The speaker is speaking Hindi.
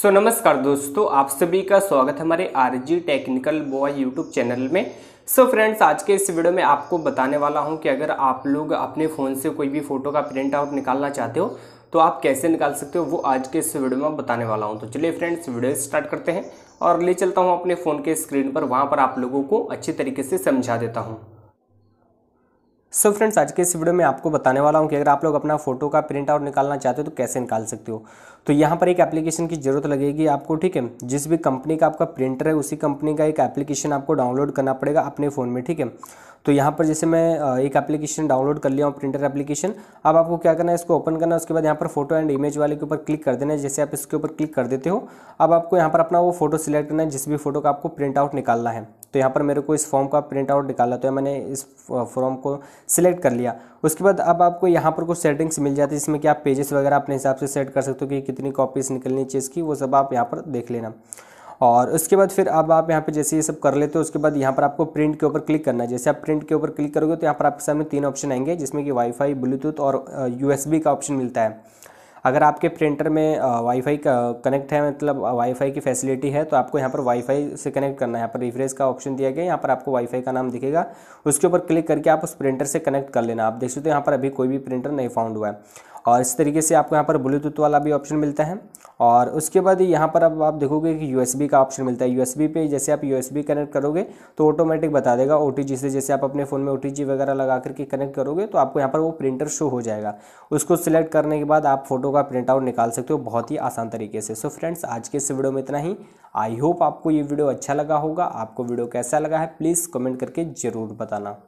सो so, नमस्कार दोस्तों आप सभी का स्वागत है हमारे R G technical boy YouTube channel में सो so फ्रेंड्स आज के इस वीडियो में आपको बताने वाला हूं कि अगर आप लोग अपने फ़ोन से कोई भी फ़ोटो का प्रिंट आउट निकालना चाहते हो तो आप कैसे निकाल सकते हो वो आज के इस वीडियो में बताने वाला हूँ तो चलिए फ्रेंड्स वीडियो स्टार्ट करते हैं और ले चलता हूँ अपने फ़ोन के स्क्रीन पर वहाँ पर आप लोगों को अच्छे तरीके से समझा देता हूँ सो so फ्रेंड्स आज के इस वीडियो में आपको बताने वाला हूँ कि अगर आप लोग अपना फोटो का प्रिंट आउट निकालना चाहते हो तो कैसे निकाल सकते हो तो यहाँ पर एक एप्लीकेशन की ज़रूरत लगेगी आपको ठीक है जिस भी कंपनी का आपका प्रिंटर है उसी कंपनी का एक एप्लीकेशन आपको डाउनलोड करना पड़ेगा अपने फ़ोन में ठीक है तो यहाँ पर जैसे मैं एक एप्लीकेशन डाउनलोड कर लिया हूँ प्रिंटर एप्लीकेशन अब आपको क्या करना है इसको ओपन करना है उसके बाद यहाँ पर फोटो एंड इमेज वाले के ऊपर क्लिक कर देना है जैसे आप इसके ऊपर क्लिक कर देते हो अब आपको यहाँ पर अपना वो फोटो सिलेक्ट करना है जिस भी फोटो का आपको प्रिंट आउट निकालना है तो यहाँ पर मेरे को इस फॉर्म का प्रिंट आउट निकाला तो मैंने इस फॉर्म को सिलेक्ट कर लिया उसके बाद अब आपको यहाँ पर कुछ सेटिंग्स मिल जाती है जिसमें कि आप पेजेस वगैरह अपने हिसाब से सेट कर सकते हो कि कितनी कॉपीज़ निकलनी चाहिए इसकी वो सब आप यहाँ पर देख लेना और उसके बाद फिर अब आप यहाँ पे जैसे ये सब कर लेते हो उसके बाद यहाँ पर आपको प्रिंट के ऊपर क्लिक करना है जैसे आप प्रिंट के ऊपर क्लिक करोगे तो यहाँ पर आपके सामने तीन ऑप्शन आएंगे जिसमें कि वाईफाई ब्लूटूथ और यूएसबी का ऑप्शन मिलता है अगर आपके प्रिंटर में वाईफाई का कनेक्ट है मतलब वाईफाई की फैसिलिटी है तो आपको यहाँ पर वाईफाई से कनेक्ट करना है यहाँ पर रिफ्रेश का ऑप्शन दिया गया यहाँ पर आपको वाईफाई का नाम दिखेगा उसके ऊपर क्लिक करके आप उस प्रिंटर से कनेक्ट कर लेना आप देख सकते हो यहाँ पर अभी कोई भी प्रिंटर नहीं फाउंड हुआ है और इस तरीके से आपको यहाँ पर ब्लूटूथ वाला भी ऑप्शन मिलता है और उसके बाद यहाँ पर अब आप देखोगे कि यू का ऑप्शन मिलता है यू पे जैसे आप यू कनेक्ट करोगे तो ऑटोमेटिक बता देगा ओ से जैसे आप अपने फ़ोन में ओ वगैरह लगा करके कनेक्ट करोगे तो आपको यहाँ पर वो प्रिंटर शो हो जाएगा उसको सिलेक्ट करने के बाद आप फोटो का प्रिंट आउट निकाल सकते हो बहुत ही आसान तरीके से सो so फ्रेंड्स आज के इस वीडियो में इतना ही आई होप आपको ये वीडियो अच्छा लगा होगा आपको वीडियो कैसा लगा है प्लीज़ कमेंट करके ज़रूर बताना